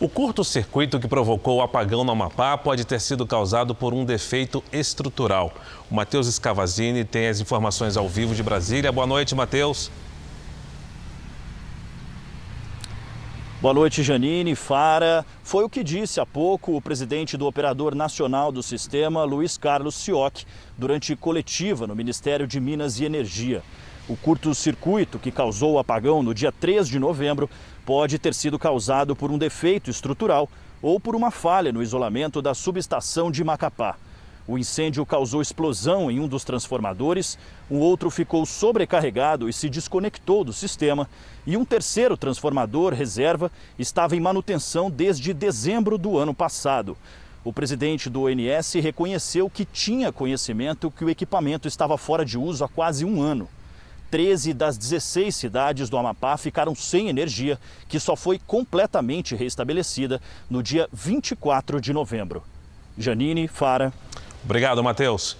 O curto-circuito que provocou o apagão no Amapá pode ter sido causado por um defeito estrutural. O Matheus Escavazini tem as informações ao vivo de Brasília. Boa noite, Matheus. Boa noite, Janine, Fara. Foi o que disse há pouco o presidente do Operador Nacional do Sistema, Luiz Carlos Sioc, durante coletiva no Ministério de Minas e Energia. O curto-circuito que causou o apagão no dia 3 de novembro pode ter sido causado por um defeito estrutural ou por uma falha no isolamento da subestação de Macapá. O incêndio causou explosão em um dos transformadores, um outro ficou sobrecarregado e se desconectou do sistema, e um terceiro transformador reserva estava em manutenção desde dezembro do ano passado. O presidente do ONS reconheceu que tinha conhecimento que o equipamento estava fora de uso há quase um ano. 13 das 16 cidades do Amapá ficaram sem energia, que só foi completamente restabelecida no dia 24 de novembro. Janine, Fara. Obrigado, Matheus.